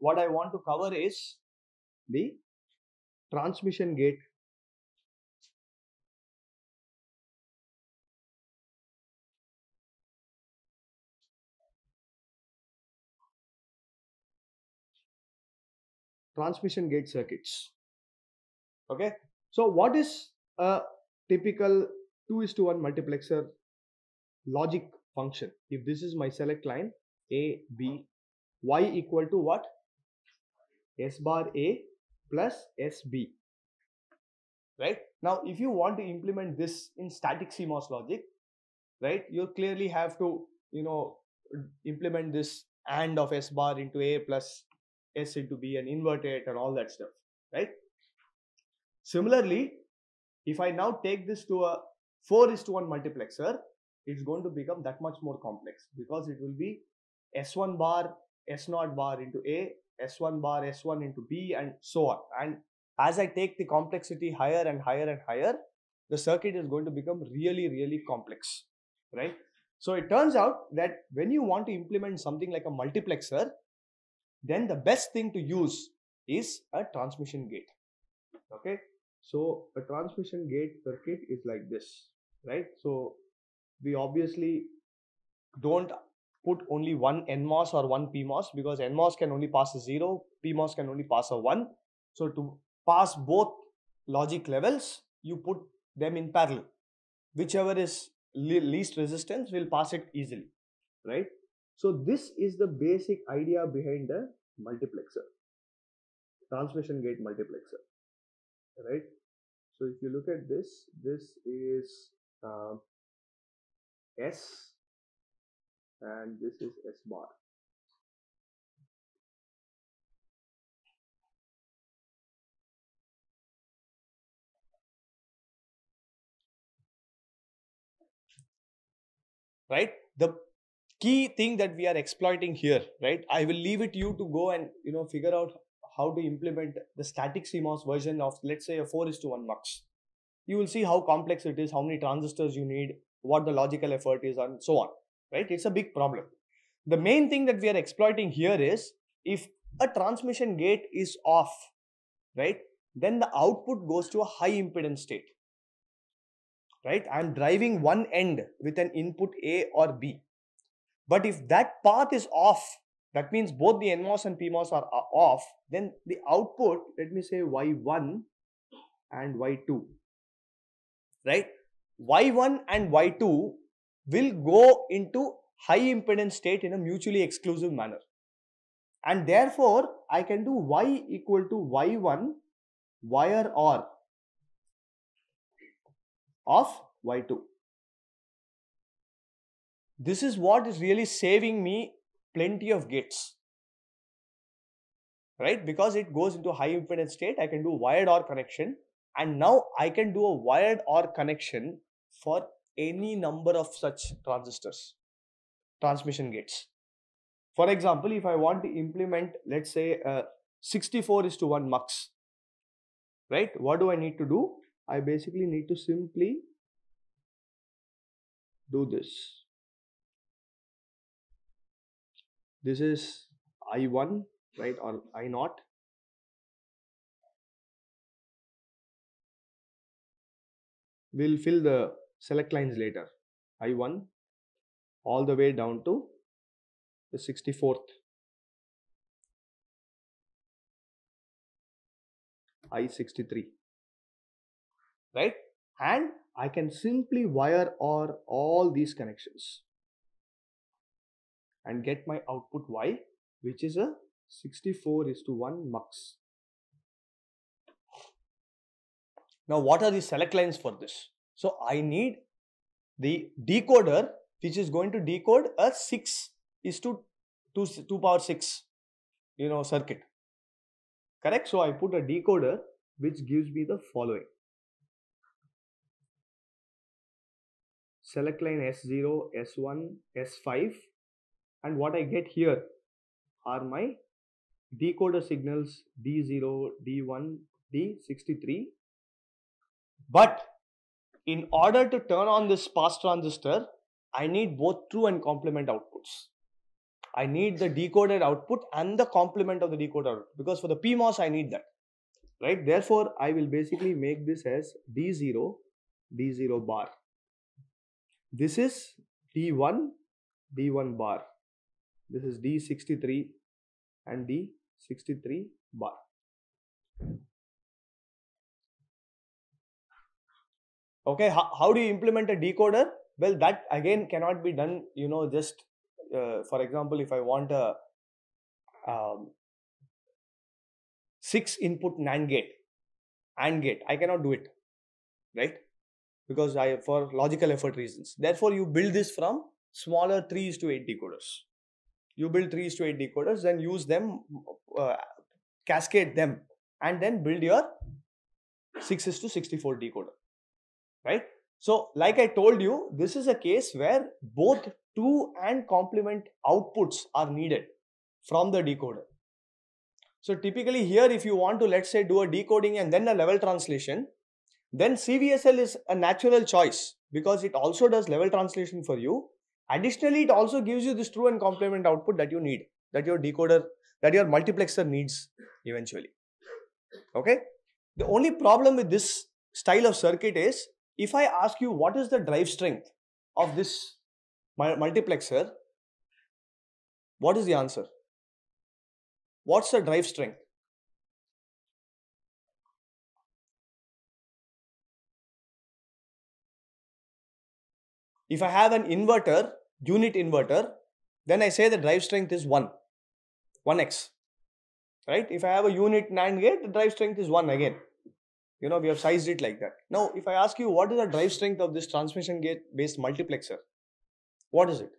what I want to cover is the transmission gate transmission gate circuits okay so what is a typical 2 is to 1 multiplexer logic function if this is my select line a b y equal to what S bar A plus SB. Right? Now, if you want to implement this in static CMOS logic, right, you clearly have to, you know, implement this AND of S bar into A plus S into B and invert it and all that stuff, right? Similarly, if I now take this to a 4 is to 1 multiplexer, it's going to become that much more complex because it will be S1 bar, S0 bar into A, S1 bar, S1 into B and so on. And as I take the complexity higher and higher and higher, the circuit is going to become really, really complex, right? So it turns out that when you want to implement something like a multiplexer, then the best thing to use is a transmission gate, okay? So a transmission gate circuit is like this, right? So we obviously don't put only one NMOS or one PMOS because NMOS can only pass a 0, PMOS can only pass a 1. So to pass both logic levels, you put them in parallel. Whichever is le least resistance will pass it easily, right? So this is the basic idea behind the multiplexer, transmission gate multiplexer, right? So if you look at this, this is uh, S and this is S bar. Right? The key thing that we are exploiting here, right? I will leave it you to go and you know figure out how to implement the static CMOS version of let's say a 4 is to 1 mux. You will see how complex it is, how many transistors you need, what the logical effort is, and so on right? It's a big problem. The main thing that we are exploiting here is if a transmission gate is off, right? Then the output goes to a high impedance state, right? I'm driving one end with an input A or B. But if that path is off, that means both the NMOS and PMOS are off, then the output, let me say Y1 and Y2, right? Y1 and Y2 will go into high impedance state in a mutually exclusive manner. And therefore, I can do y equal to y1 wire or of y2. This is what is really saving me plenty of gates. Right? Because it goes into high impedance state, I can do wired or connection. And now I can do a wired or connection for any number of such transistors, transmission gates. For example, if I want to implement, let's say, uh, 64 is to 1 mux, right? What do I need to do? I basically need to simply do this. This is I1, right, or I not. We'll fill the select lines later i1 all the way down to the 64th i63 right and i can simply wire or all these connections and get my output y which is a 64 is to 1 mux now what are the select lines for this so I need the decoder which is going to decode a 6 is to 2, 2 power 6 you know circuit correct so i put a decoder which gives me the following select line s0 s1 s5 and what i get here are my decoder signals d0 d1 d63 but in order to turn on this pass transistor, I need both true and complement outputs. I need the decoded output and the complement of the decoder because for the PMOS, I need that, right? Therefore, I will basically make this as D0, D0 bar. This is D1, D1 bar. This is D63 and D63 bar. okay how, how do you implement a decoder well that again cannot be done you know just uh, for example if i want a um, six input nand gate and gate i cannot do it right because i for logical effort reasons therefore you build this from smaller 3 to 8 decoders you build 3 to 8 decoders then use them uh, cascade them and then build your 6 to 64 decoder right? So, like I told you, this is a case where both two and complement outputs are needed from the decoder. So typically here if you want to let's say do a decoding and then a level translation, then CVSL is a natural choice because it also does level translation for you. Additionally, it also gives you this true and complement output that you need, that your decoder, that your multiplexer needs eventually. Okay. The only problem with this style of circuit is if I ask you what is the drive strength of this multiplexer, what is the answer? What's the drive strength? If I have an inverter, unit inverter, then I say the drive strength is 1, 1x, right? If I have a unit NAND gate, the drive strength is 1 again you know we have sized it like that now if i ask you what is the drive strength of this transmission gate based multiplexer what is it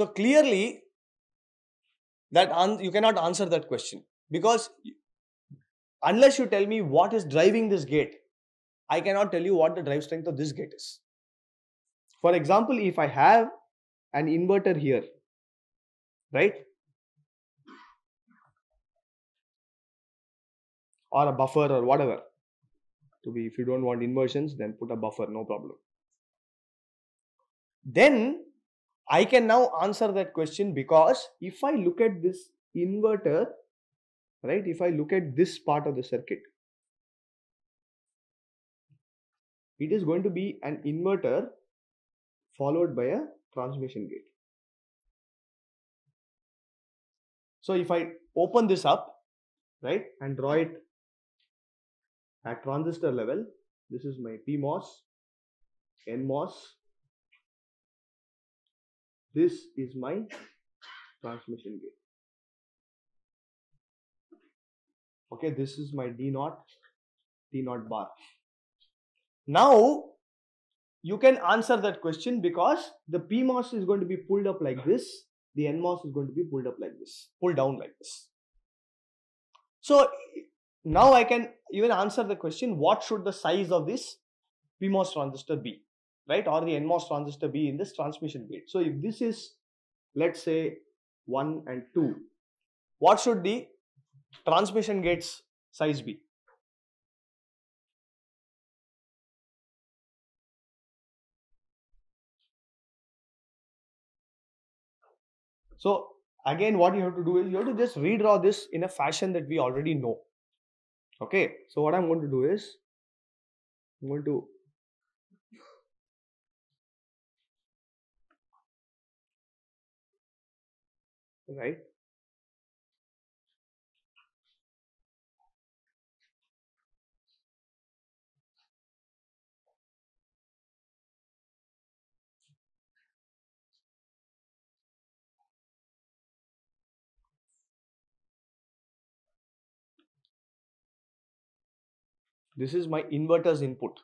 so clearly that you cannot answer that question because unless you tell me what is driving this gate i cannot tell you what the drive strength of this gate is for example if i have an inverter here right? Or a buffer or whatever. To be, if you don't want inversions, then put a buffer, no problem. Then I can now answer that question because if I look at this inverter, right, if I look at this part of the circuit, it is going to be an inverter followed by a transmission gate. So if I open this up, right, and draw it at transistor level, this is my PMOS, NMOS, this is my transmission gate. Okay, this is my D naught, D naught bar. Now, you can answer that question because the PMOS is going to be pulled up like this the NMOS is going to be pulled up like this, pulled down like this. So now I can even answer the question, what should the size of this PMOS transistor be, right? Or the NMOS transistor be in this transmission gate. So if this is, let's say 1 and 2, what should the transmission gates size be? So again, what you have to do is you have to just redraw this in a fashion that we already know. Okay, so what I'm going to do is I'm going to right this is my inverter's input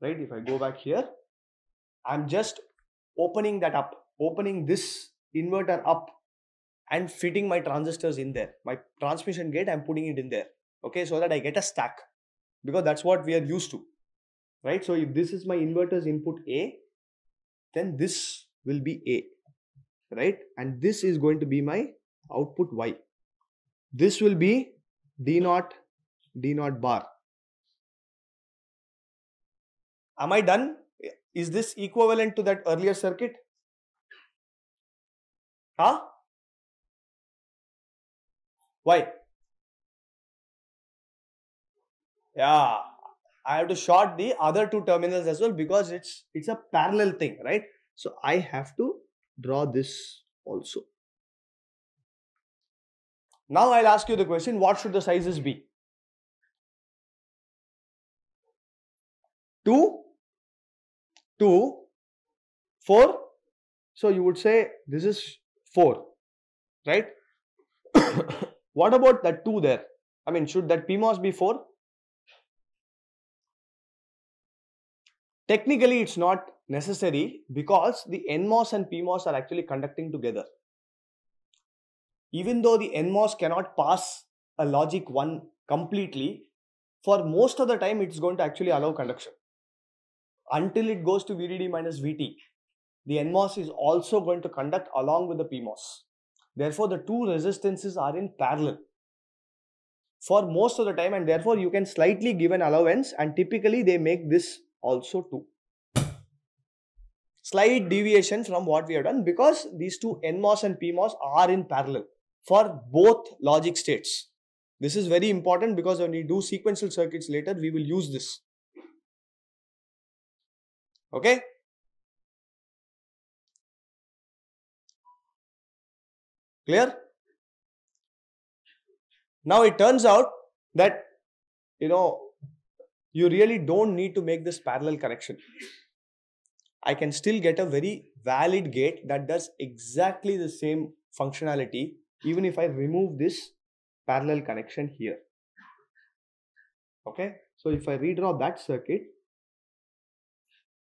right if i go back here i'm just opening that up opening this inverter up and fitting my transistors in there my transmission gate i'm putting it in there okay so that i get a stack because that's what we are used to right so if this is my inverter's input a then this will be a right and this is going to be my output y this will be d naught d naught bar Am I done? Is this equivalent to that earlier circuit? Huh? Why? Yeah, I have to short the other two terminals as well because it's it's a parallel thing, right? So I have to draw this also. Now I'll ask you the question, what should the sizes be? 2 2, 4. So you would say this is 4, right? what about that 2 there? I mean, should that PMOS be 4? Technically, it's not necessary because the NMOS and PMOS are actually conducting together. Even though the NMOS cannot pass a logic 1 completely, for most of the time, it's going to actually allow conduction until it goes to VDD minus VT, the NMOS is also going to conduct along with the PMOS. Therefore, the two resistances are in parallel for most of the time and therefore you can slightly give an allowance and typically they make this also two Slight deviation from what we have done because these two NMOS and PMOS are in parallel for both logic states. This is very important because when we do sequential circuits later, we will use this. Okay. Clear? Now it turns out that, you know, you really don't need to make this parallel connection. I can still get a very valid gate that does exactly the same functionality even if I remove this parallel connection here. Okay, so if I redraw that circuit,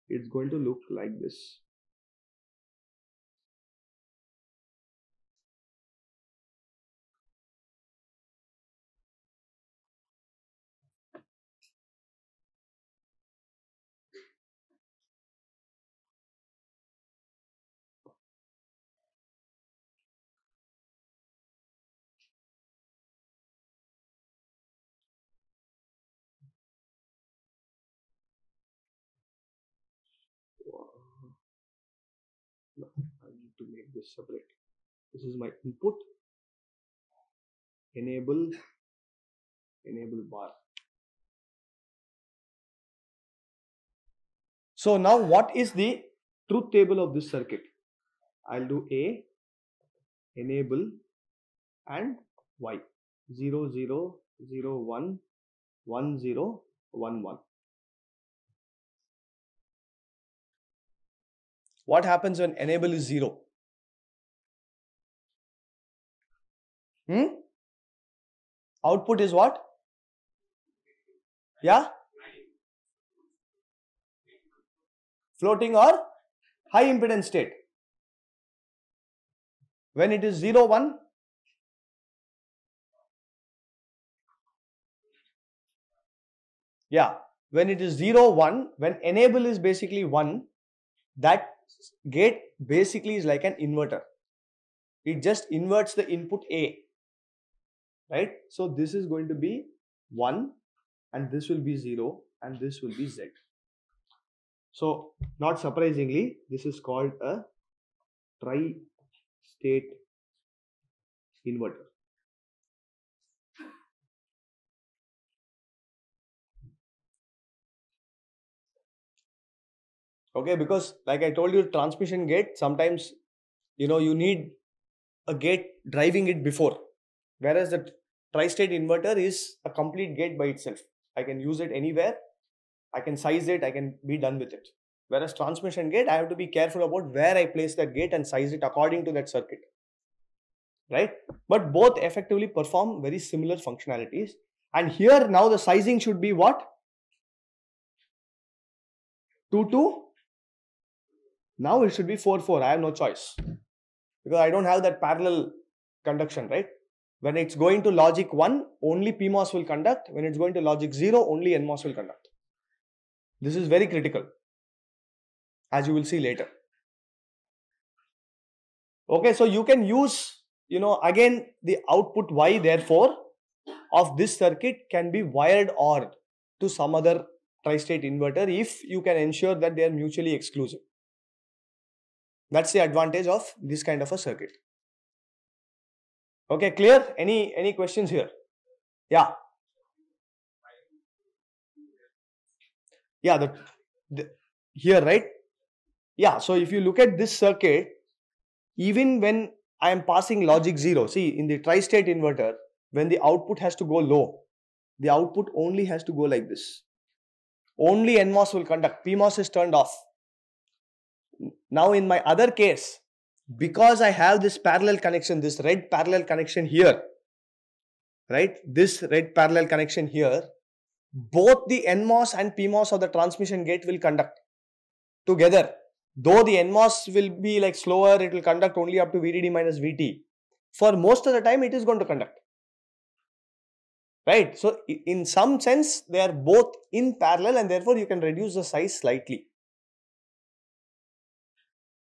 it's going to look like this to make this separate. This is my input, enable, enable bar. So now what is the truth table of this circuit? I'll do A, enable and Y 0, 0, 0, 1, 1, 0, 1, 1. What happens when enable is 0? Hmm? Output is what? Yeah? Floating or high impedance state. When it is 0, 1, yeah when it is 0 1 when enable is basically 1 that gate basically is like an inverter it just inverts the input a right? So this is going to be 1 and this will be 0 and this will be z. So not surprisingly, this is called a tri-state inverter. okay because like i told you transmission gate sometimes you know you need a gate driving it before Whereas the tri-state inverter is a complete gate by itself. I can use it anywhere. I can size it. I can be done with it. Whereas transmission gate, I have to be careful about where I place that gate and size it according to that circuit. Right? But both effectively perform very similar functionalities. And here now the sizing should be what? 2 2. Now it should be 4 4. I have no choice. Because I don't have that parallel conduction, right? When it's going to logic 1, only PMOS will conduct. When it's going to logic 0, only NMOS will conduct. This is very critical, as you will see later. Okay, so you can use, you know, again, the output Y, therefore, of this circuit can be wired or to some other tri-state inverter if you can ensure that they are mutually exclusive. That's the advantage of this kind of a circuit. Okay, clear? Any any questions here? Yeah. Yeah, the, the here, right? Yeah, so if you look at this circuit, even when I am passing logic 0, see in the tri-state inverter, when the output has to go low, the output only has to go like this. Only NMOS will conduct, PMOS is turned off. Now in my other case, because I have this parallel connection, this red parallel connection here, right? This red parallel connection here, both the NMOS and PMOS of the transmission gate will conduct together. Though the NMOS will be like slower, it will conduct only up to VDD minus VT. For most of the time, it is going to conduct. Right? So, in some sense, they are both in parallel and therefore you can reduce the size slightly.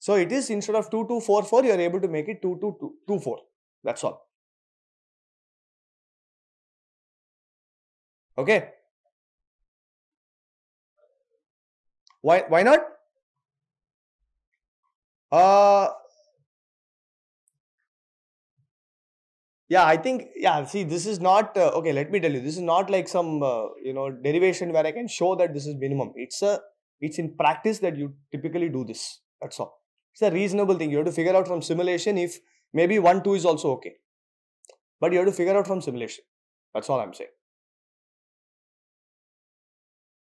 So it is instead of 2244, you are able to make it 2224. That's all. Okay. Why, why not? Uh, yeah, I think, yeah, see, this is not, uh, okay, let me tell you, this is not like some, uh, you know, derivation where I can show that this is minimum. It's a, it's in practice that you typically do this. That's all. It's a reasonable thing. You have to figure out from simulation if maybe 1, 2 is also okay. But you have to figure out from simulation. That's all I'm saying.